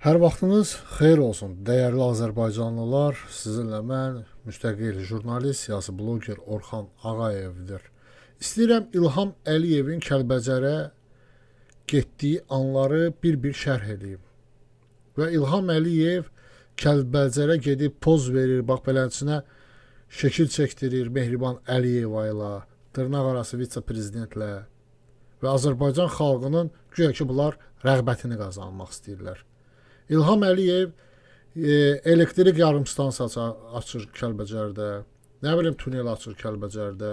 Hər vaxtınız xeyir olsun. Dəyərli azərbaycanlılar, sizinlə mən müstəqil jurnalist, siyasi bloger Orxan Ağayevdir. İstəyirəm İlham Əliyevin Kəlbəcərə getdiyi anları bir-bir şərh edeyim. Və İlham Əliyev Kəlbəcərə gedib poz verir, bax beləsinə şəkil çəkdirir Mehriban Əliyeva ilə, dırnaq arası vitse-prezidentlə və Azərbaycan xalqının güya ki, bunlar rəğbətini qazanmaq istəyirlər. İlham Əliyev e, elektrik yarımstansiyası açır Kəlbəcərdə. Nə bilim tunel açır Kəlbəcərdə.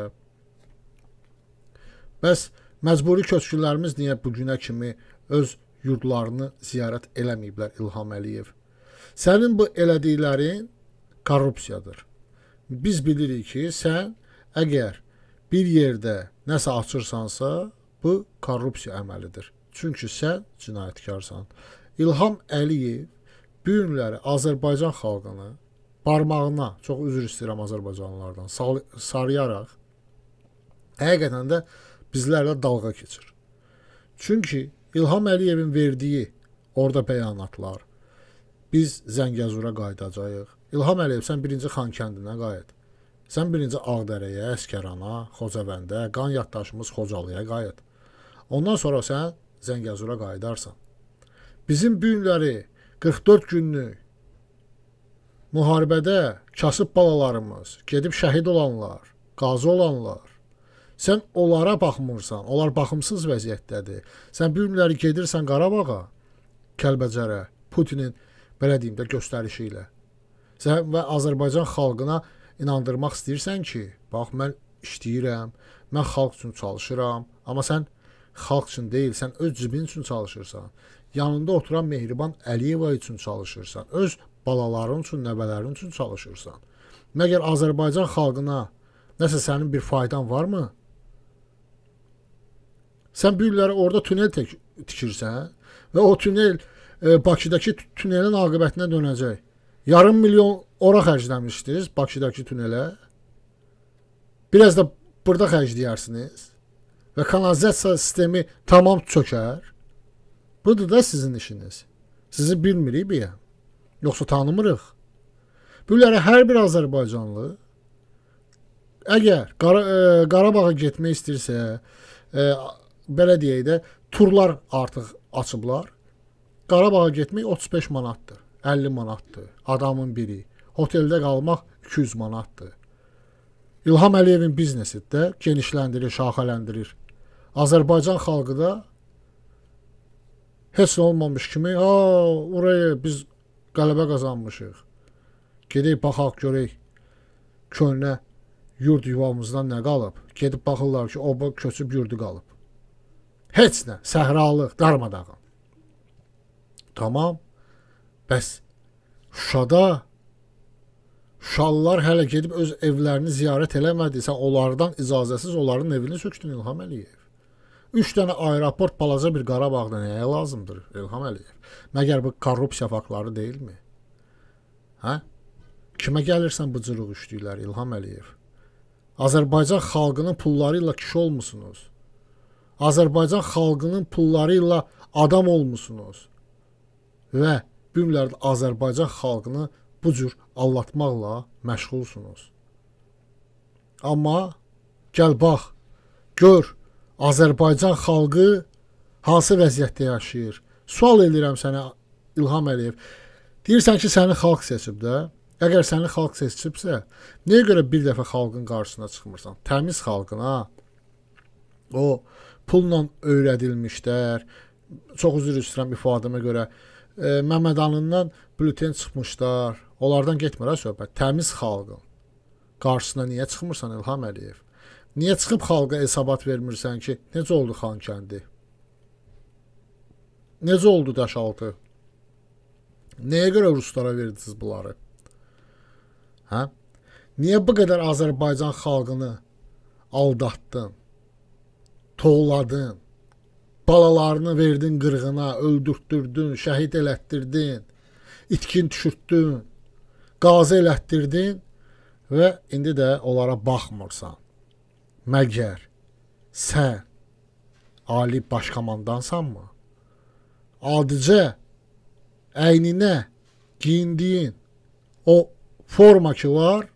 Bəs məcburi köçkünlərimiz niyə bu günə kimi öz yurdlarını ziyarət eləməyiblər İlham Əliyev? Sənin bu elədiklərin korrupsiyadır. Biz bilirik ki, sən əgər bir yerdə nəsə açırsansa, bu korrupsiya əməlidir. Çünki sən cinayətkarsan. İlham Əliyev bu günləri Azərbaycan xalqını barmağına, çox üzr istəyirəm Azərbaycanlılardan, sal sarıyaraq həqiqətən də bizlərlə dalğa keçir. Çünki İlham Əliyevin verdiyi orada bəyanatlar, biz Zəngəzura qayıdacağıq. İlham Əliyev sən birinci Xankəndinə qayıt. Sən birinci Ağdərəyə, Əskərana, Xocavəndə, qan yaddaşımız Xocalıya qayıt. Ondan sonra sən Zəngəzura qayıdarsan bizim bu günləri 44 günlük müharibədə kasıb balalarımız, gedib şəhid olanlar, qazi olanlar, sən onlara baxmırsan, onlar baxımsız vəziyyətdədir. Sən bu günləri gedirsən Qarabağa, Kəlbəcərə, Putinin belə deyim də göstərişi ilə. Sən və Azərbaycan xalqına inandırmaq istəyirsən ki, bax mən işləyirəm, mən xalq üçün çalışıram, amma sən xalq üçün deyil, sən öz cibin üçün çalışırsan yanında oturan Mehriban Əliyeva üçün çalışırsan, öz balaların üçün, nəvələrin üçün çalışırsan. Məgər Azərbaycan xalqına nəsə sənin bir faydan varmı? Sən bu illərə orada tünel tikirsən və o tünel e, Bakıdakı tünelin aqibətinə dönəcək. Yarım milyon ora xərcləmişdiniz Bakıdakı tünelə. Biraz da burada xərcləyərsiniz və kanalizasiya sistemi tamam çökər. Budur da sizin işiniz. Sizi bilmirik bir. Yoxsa tanımırıq. Böylərə hər bir Azərbaycanlı əgər Qara, ə, e, Qarabağa getmək istəyirsə, ə, e, belə deyək də, turlar artıq açıblar. Qarabağa getmək 35 manatdır, 50 manatdır adamın biri. Oteldə qalmaq 200 manatdır. İlham Əliyevin biznesi də genişləndirir, şaxələndirir. Azərbaycan xalqı da heç olmamış kimi, ha, oraya biz qələbə qazanmışıq. Gedək baxaq görək köhnə yurd yuvamızdan nə qalıb? Gedib baxırlar ki, oba köçüb yurdu qalıb. Heç nə, səhralıq, darmadağın. Tamam. Bəs Şuşada Şallar hələ gedib öz evlərini ziyarət eləmədi. Sən onlardan icazəsiz onların evini sökdün İlham Əliyev. 3 dənə aeroport balaca bir Qarabağda nəyə lazımdır İlham Əliyev? Məgər bu korrupsiya faktları deyilmi? Hə? Kimə gəlirsən bu cürü işləyirlər İlham Əliyev? Azərbaycan xalqının pulları ilə kişi olmusunuz. Azərbaycan xalqının pulları ilə adam olmusunuz. Və bümlərdə Azərbaycan xalqını bu cür allatmaqla məşğulsunuz. Amma gəl bax, gör Azərbaycan xalqı hansı vəziyyətdə yaşayır? Sual edirəm sənə İlham Əliyev. Deyirsən ki, səni xalq seçib də. Əgər səni xalq seçibsə, niyə görə bir dəfə xalqın qarşısına çıxmırsan? Təmiz xalqın ha. O pulla öyrədilmişlər. Çox üzr istəyirəm ifadəmə görə. E, Məmmədanından bülten çıxmışlar. Onlardan getmir ha söhbət. Təmiz xalqın qarşısına niyə çıxmırsan İlham Əliyev? Niyə çıxıb xalqa hesabat vermirsən ki, necə oldu Xankəndi? Necə oldu Daşaltı? Nəyə görə ruslara verdiniz bunları? Hə? Niyə bu qədər Azərbaycan xalqını aldatdın? Toğladın? Balalarını verdin qırğına, öldürtdürdün, şəhid elətdirdin, itkin düşürtdün, qazı elətdirdin və indi də onlara baxmırsan. Məgər sən ali baş komandansanmı? Adicə əyninə geyindiyin o forma ki var,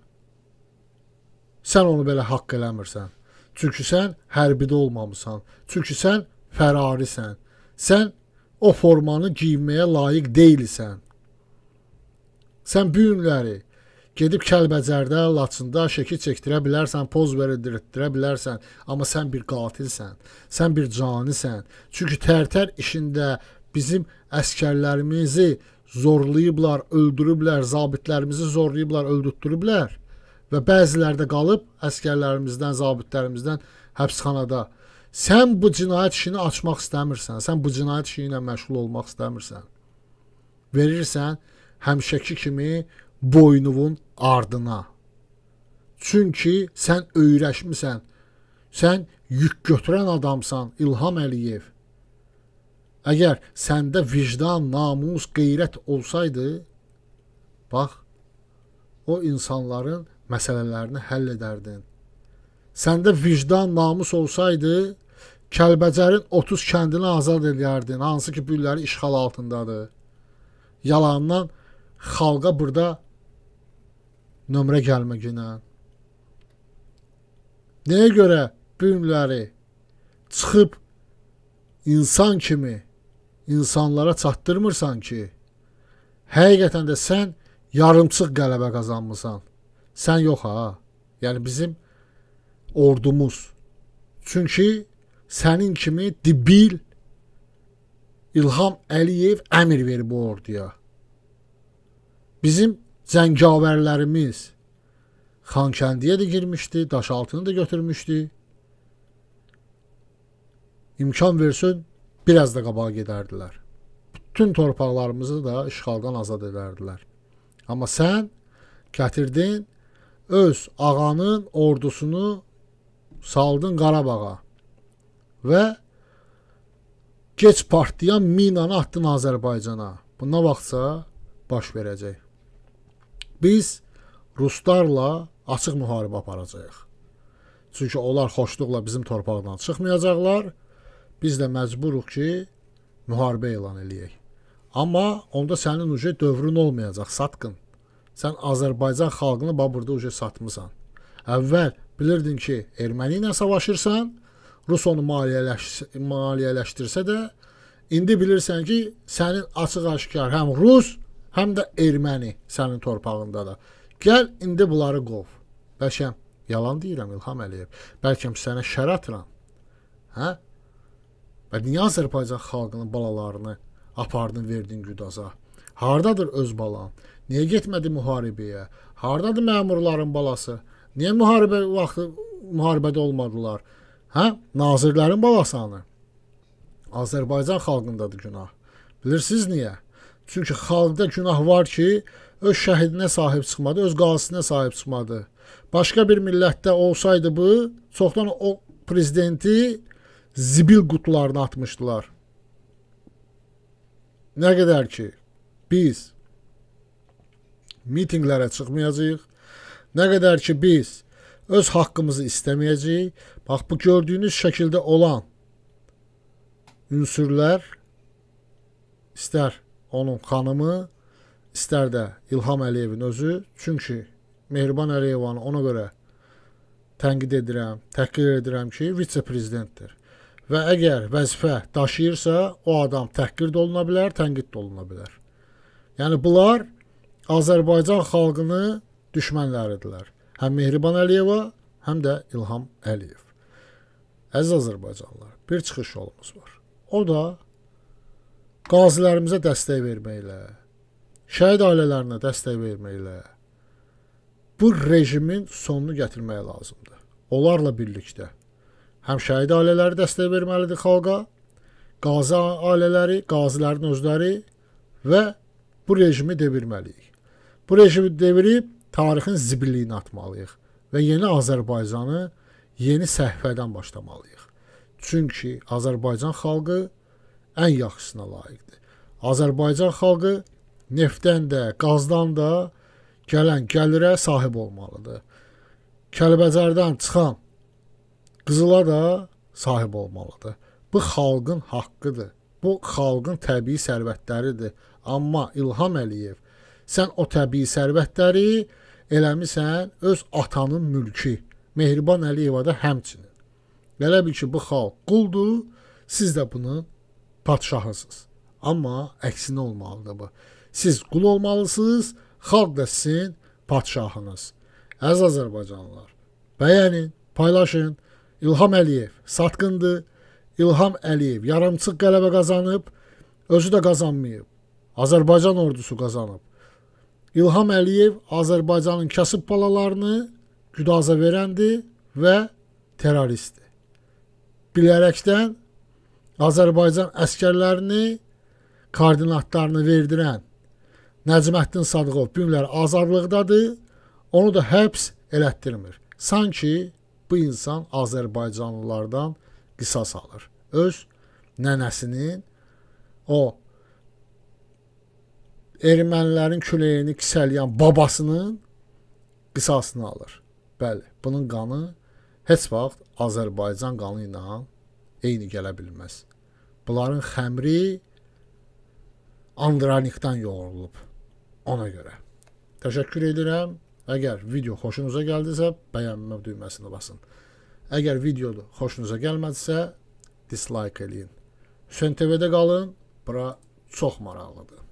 sən onu belə haqq eləmirsən. Çünki sən hərbidə olmamısan. Çünki sən fərarisən. Sən o formanı geyinməyə layiq deyilsən. Sən bu günləri Gedib Kəlbəcərdə, Laçında şəkil çəkdirə bilərsən, poz verdirə bilərsən, amma sən bir qatilsən. Sən bir canisən. Çünki tərtər işində bizim əskərlərimizi zorlayıblar, öldürüblər, zabitlərimizi zorlayıblar, öldürtdürüblər və bəziləri də qalıb əskərlərimizdən, zabitlərimizdən həbsxanada. Sən bu cinayət işini açmaq istəmirsən, sən bu cinayət işi ilə məşğul olmaq istəmirsən. Verirsən həmişəki kimi boynunun ardına. Çünki sən öyrəşmisən. Sən yük götürən adamsan İlham Əliyev. Əgər səndə vicdan, namus, qeyrət olsaydı, bax, o insanların məsələlərini həll edərdin. Səndə vicdan, namus olsaydı, Kəlbəcərin 30 kəndini azad edərdin, hansı ki, bu illəri işğal altındadır. Yalandan xalqa burada nömrə gəlməginə. Nəyə görə bu günləri çıxıb insan kimi insanlara çatdırmırsan ki, həqiqətən də sən yarımçıq qələbə qazanmısan. Sən yox ha. Yəni bizim ordumuz. Çünki sənin kimi dibil İlham Əliyev əmr verib bu orduya. Bizim cəngavərlərimiz Xankəndiyə də girmişdi, Daşaltını da götürmüşdü. İmkan versin, biraz da qabağa gedərdilər. Bütün torpaqlarımızı da işğaldan azad edərdilər. Amma sən gətirdin öz ağanın ordusunu saldın Qarabağa və gec partlayan minanı atdın Azərbaycana. Bu nə vaxtsa baş verəcək. Biz ruslarla açıq müharibə aparacağıq. Çünki onlar xoşluqla bizim torpaqdan çıxmayacaqlar. Biz də məcburuq ki, müharibə elan eləyək. Amma onda sənin uje dövrün olmayacaq, satqın. Sən Azərbaycan xalqını bax burada uje satmısan. Əvvəl bilirdin ki, erməni ilə savaşırsan, Rus onu maliyyələş, maliyyələşdirsə də, indi bilirsən ki, sənin açıq-aşkar həm Rus, həm də erməni sənin torpağındadır. Gəl indi bunları qov. Bəşəm, yalan deyirəm İlham Əliyev. Bəlkə sənə şər atıram. Hə? Və niyə Azərbaycan xalqının balalarını apardın, verdin güdaza? Hardadır öz balan? Niyə getmədi müharibəyə? Hardadır məmurların balası? Niyə müharibə vaxtı müharibədə olmadılar? Hə? Nazirlərin balasanı. Azərbaycan xalqındadır günah. Bilirsiniz niyə? Çünki xalqda günah var ki, öz şəhidinə sahib çıxmadı, öz qazisinə sahib çıxmadı. Başqa bir millətdə olsaydı bu, çoxdan o prezidenti zibil qutularına atmışdılar. Nə qədər ki, biz mitinqlərə çıxmayacağıq, nə qədər ki, biz öz haqqımızı istəməyəcəyik, bax, bu gördüyünüz şəkildə olan ünsürlər istər onun xanımı, istər də İlham Əliyevin özü, çünki Mehriban Əliyevanı ona görə tənqid edirəm, təhqir edirəm ki, vitse-prezidentdir. Və əgər vəzifə daşıyırsa, o adam təhqir də oluna bilər, tənqid də oluna bilər. Yəni bunlar Azərbaycan xalqını düşmənləridirlər. Həm Mehriban Əliyeva, həm də İlham Əliyev. Əziz Azərbaycanlılar, bir çıxış yolumuz var. O da qazilərimizə dəstək verməklə, şəhid ailələrinə dəstək verməklə bu rejimin sonunu gətirmək lazımdır. Onlarla birlikdə həm şəhid ailələri dəstək verməlidir xalqa, qazi ailələri, qazilərin özləri və bu rejimi devirməliyik. Bu rejimi devirib tarixin zibilliyini atmalıyıq və yeni Azərbaycanı yeni səhifədən başlamalıyıq. Çünki Azərbaycan xalqı ən yaxşısına layiqdir. Azərbaycan xalqı neftdən də, qazdan da gələn gəlirə sahib olmalıdır. Kəlbəcərdən çıxan qızıla da sahib olmalıdır. Bu xalqın haqqıdır. Bu xalqın təbii sərvətləridir. Amma İlham Əliyev, sən o təbii sərvətləri eləmisən öz atanın mülki. Mehriban Əliyeva da həmçinin. Belə bil ki, bu xalq quldur, siz də bunun padşahısınız. Amma əksinə olmalıdır bu. Siz qul olmalısınız, xalq da sizin padşahınız. Əziz Azərbaycanlılar, bəyənin, paylaşın. İlham Əliyev satqındır. İlham Əliyev yarımçıq qələbə qazanıb, özü də qazanmayıb. Azərbaycan ordusu qazanıb. İlham Əliyev Azərbaycanın kasıb balalarını güdaza verəndir və terroristdir. Bilərəkdən Azərbaycan əskərlərini koordinatlarını verdirən Nəcməddin Sadıqov günlər azadlıqdadır. Onu da həbs elətdirmir. Sanki bu insan Azərbaycanlılardan qisas alır. Öz nənəsinin o ermənilərin küləyini kisələyən babasının qisasını alır. Bəli, bunun qanı heç vaxt Azərbaycan qanı ilə eyni gələ bilməz. Bunların xəmri andranikdən yoğurulub. Ona görə. Təşəkkür edirəm. Əgər video xoşunuza gəldisə, bəyənmə düyməsini basın. Əgər video xoşunuza gəlmədisə, dislike eləyin. Hüseyn TV-də qalın. Bura çox maraqlıdır.